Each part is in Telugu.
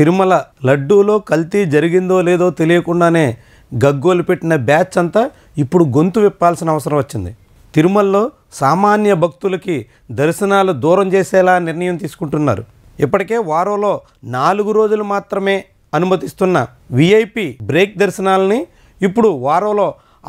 తిరుమల లడ్డూలో కల్తీ జరిగిందో లేదో తెలియకుండానే గగ్గోలు పెట్టిన బ్యాచ్ అంతా ఇప్పుడు గొంతు విప్పాల్సిన అవసరం వచ్చింది తిరుమలలో సామాన్య భక్తులకి దర్శనాలు దూరం చేసేలా నిర్ణయం తీసుకుంటున్నారు ఇప్పటికే వారంలో నాలుగు రోజులు మాత్రమే అనుమతిస్తున్న విఐపి బ్రేక్ దర్శనాలని ఇప్పుడు వారంలో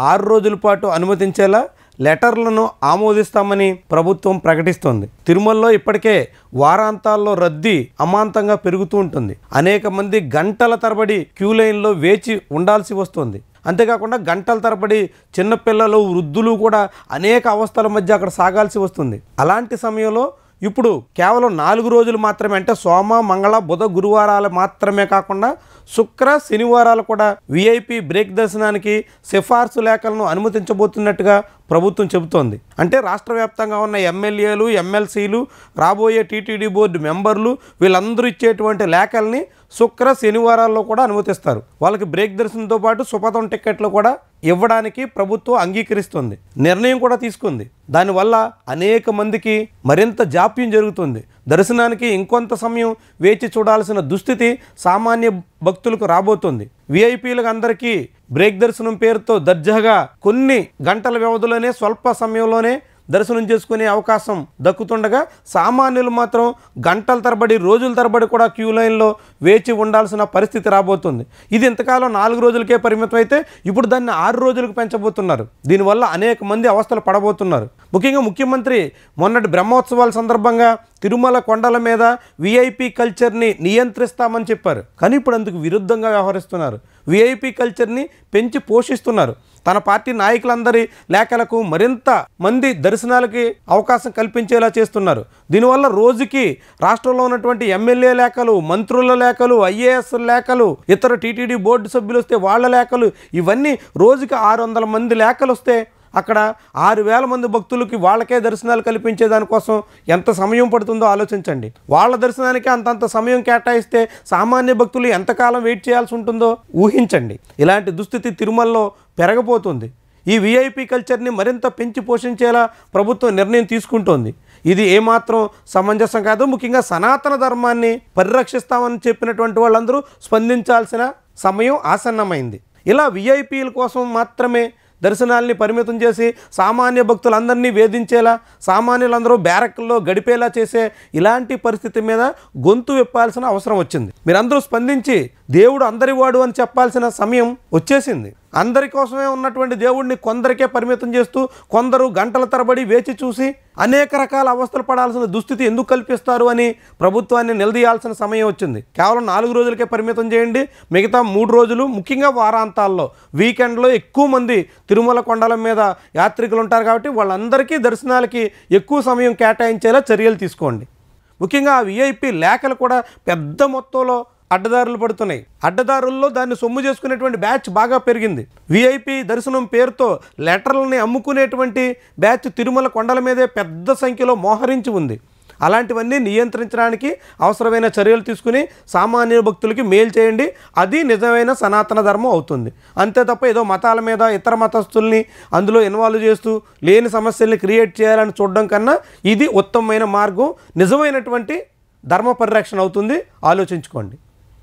ఆరు రోజుల పాటు అనుమతించేలా లెటర్లను ఆమోదిస్తామని ప్రభుత్వం ప్రకటిస్తోంది తిరుమలలో ఇప్పటికే వారాంతాల్లో రద్దీ అమాంతంగా పెరుగుతూ ఉంటుంది అనేక మంది గంటల తరబడి క్యూ లైన్లో వేచి ఉండాల్సి వస్తుంది అంతేకాకుండా గంటల తరబడి చిన్నపిల్లలు వృద్ధులు కూడా అనేక అవస్థల మధ్య అక్కడ సాగాల్సి వస్తుంది అలాంటి సమయంలో ఇప్పుడు కేవలం నాలుగు రోజులు మాత్రమే అంటే సోమ మంగళ బుధ గురువారాలు మాత్రమే కాకుండా శుక్ర శనివారాలు కూడా విఐపి బ్రేక్ దర్శనానికి సిఫార్సు లేఖలను అనుమతించబోతున్నట్టుగా ప్రభుత్వం చెబుతోంది అంటే రాష్ట్ర వ్యాప్తంగా ఉన్న ఎమ్మెల్యేలు ఎమ్మెల్సీలు రాబోయే టీటీడీ బోర్డు మెంబర్లు వీళ్ళందరూ ఇచ్చేటువంటి లేఖల్ని శుక్ర శనివారాల్లో కూడా అనుమతిస్తారు వాళ్ళకి బ్రేక్ దర్శనంతో పాటు సుపథం టిక్కెట్లు కూడా ఇవ్వడానికి ప్రభుత్వం అంగీకరిస్తుంది నిర్ణయం కూడా తీసుకుంది దానివల్ల అనేక మందికి మరింత జాప్యం జరుగుతుంది దర్శనానికి ఇంకొంత సమయం వేచి చూడాల్సిన దుస్థితి సామాన్య భక్తులకు రాబోతుంది విఐపీలకు అందరికీ బ్రేక్ దర్శనం పేరుతో దర్జాగా కొన్ని గంటల వ్యవధిలోనే స్వల్ప సమయంలోనే దర్శనం చేసుకునే అవకాశం దక్కుతుండగా సామాన్యులు మాత్రం గంటల తరబడి రోజుల తరబడి కూడా క్యూ లైన్లో వేచి ఉండాల్సిన పరిస్థితి రాబోతుంది ఇది ఇంతకాలం నాలుగు రోజులకే పరిమితం అయితే ఇప్పుడు దాన్ని ఆరు రోజులకు పెంచబోతున్నారు దీనివల్ల అనేక మంది అవస్థలు పడబోతున్నారు ముఖ్యంగా ముఖ్యమంత్రి మొన్నటి బ్రహ్మోత్సవాల సందర్భంగా తిరుమల కొండల మీద విఐపి కల్చర్ని నియంత్రిస్తామని చెప్పారు కానీ ఇప్పుడు అందుకు విరుద్ధంగా వ్యవహరిస్తున్నారు విఐపి కల్చర్ని పెంచి పోషిస్తున్నారు తన పార్టీ నాయకులందరి లేఖలకు మరింత మంది దర్శనాలకి అవకాశం కల్పించేలా చేస్తున్నారు దీనివల్ల రోజుకి రాష్ట్రంలో ఉన్నటువంటి ఎమ్మెల్యే లేఖలు మంత్రుల లేఖలు ఐఏఎస్ లేఖలు ఇతర టీటీడీ బోర్డు సభ్యులు వస్తే వాళ్ళ లేఖలు ఇవన్నీ రోజుకి ఆరు వందల మంది లేఖలు వస్తే అక్కడ ఆరు వేల మంది భక్తులకి వాళ్ళకే దర్శనాలు కల్పించే దానికోసం ఎంత సమయం పడుతుందో ఆలోచించండి వాళ్ళ దర్శనానికి అంతంత సమయం కేటాయిస్తే సామాన్య భక్తులు ఎంతకాలం వెయిట్ చేయాల్సి ఉంటుందో ఊహించండి ఇలాంటి దుస్థితి తిరుమలలో పెరగబోతుంది ఈ విఐపి కల్చర్ని మరింత పెంచి పోషించేలా ప్రభుత్వం నిర్ణయం తీసుకుంటోంది ఇది ఏమాత్రం సమంజసం కాదు ముఖ్యంగా సనాతన ధర్మాన్ని పరిరక్షిస్తామని చెప్పినటువంటి వాళ్ళందరూ స్పందించాల్సిన సమయం ఆసన్నమైంది ఇలా విఐపీల కోసం మాత్రమే దర్శనాల్ని పరిమితం చేసి సామాన్య భక్తులందరినీ వేధించేలా సామాన్యులందరూ బ్యారక్ల్లో గడిపేలా చేసే ఇలాంటి పరిస్థితి మీద గొంతు విప్పాల్సిన అవసరం వచ్చింది మీరందరూ స్పందించి దేవుడు అందరివాడు అని చెప్పాల్సిన సమయం వచ్చేసింది అందరి కోసమే ఉన్నటువంటి దేవుడిని కొందరికే పరిమితం చేస్తూ కొందరు గంటల తరబడి వేచి చూసి అనేక రకాల అవస్థలు పడాల్సిన దుస్థితి ఎందుకు కల్పిస్తారు అని ప్రభుత్వాన్ని నిలదీయాల్సిన సమయం వచ్చింది కేవలం నాలుగు రోజులకే పరిమితం చేయండి మిగతా మూడు రోజులు ముఖ్యంగా వారాంతాల్లో వీకెండ్లో ఎక్కువ మంది తిరుమల కొండల మీద యాత్రికులు ఉంటారు కాబట్టి వాళ్ళందరికీ దర్శనాలకి ఎక్కువ సమయం కేటాయించేలా చర్యలు తీసుకోండి ముఖ్యంగా ఆ విఐపి లేఖలు కూడా పెద్ద మొత్తంలో అడ్డదారులు పడుతున్నాయి అడ్డదారుల్లో దాన్ని సొమ్ము చేసుకునేటువంటి బ్యాచ్ బాగా పెరిగింది విఐపి దర్శనం పేరుతో లెటర్లని అమ్ముకునేటువంటి బ్యాచ్ తిరుమల కొండల మీదే పెద్ద సంఖ్యలో మోహరించి ఉంది అలాంటివన్నీ నియంత్రించడానికి అవసరమైన చర్యలు తీసుకుని సామాన్య భక్తులకి మేలు చేయండి అది నిజమైన సనాతన ధర్మం అవుతుంది అంతే తప్ప ఏదో మతాల మీద ఇతర మతస్థుల్ని అందులో ఇన్వాల్వ్ చేస్తూ లేని సమస్యల్ని క్రియేట్ చేయాలని చూడడం కన్నా ఇది ఉత్తమమైన మార్గం నిజమైనటువంటి ధర్మ పరిరక్షణ అవుతుంది ఆలోచించుకోండి